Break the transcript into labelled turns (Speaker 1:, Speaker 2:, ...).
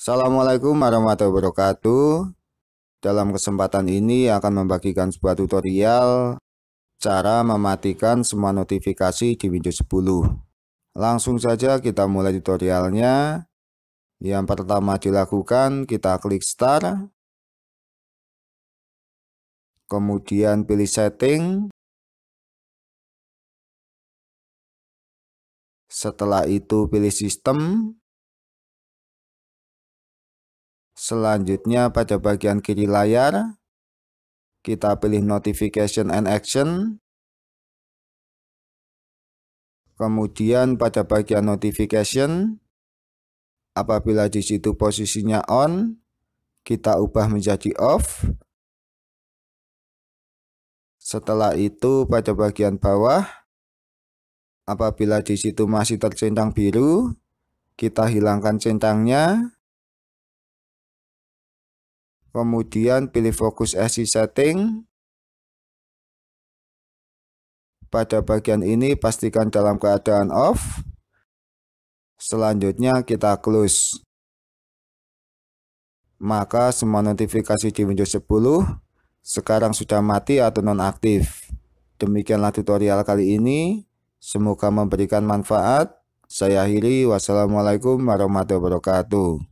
Speaker 1: Assalamualaikum warahmatullahi wabarakatuh Dalam kesempatan ini akan membagikan sebuah tutorial Cara mematikan semua notifikasi di Windows 10 Langsung saja kita mulai tutorialnya Yang pertama dilakukan
Speaker 2: kita klik start Kemudian pilih setting Setelah itu pilih sistem
Speaker 1: Selanjutnya pada bagian kiri layar, kita pilih notification and action. Kemudian pada bagian notification, apabila di situ posisinya on, kita ubah menjadi off. Setelah itu pada bagian bawah, apabila di situ masih tercentang biru, kita hilangkan centangnya. Kemudian pilih fokus SC setting. Pada bagian ini pastikan dalam keadaan off. Selanjutnya kita close. Maka semua notifikasi di Windows 10 sekarang sudah mati atau nonaktif. Demikianlah tutorial kali ini. Semoga memberikan manfaat. Saya akhiri. Wassalamualaikum warahmatullahi wabarakatuh.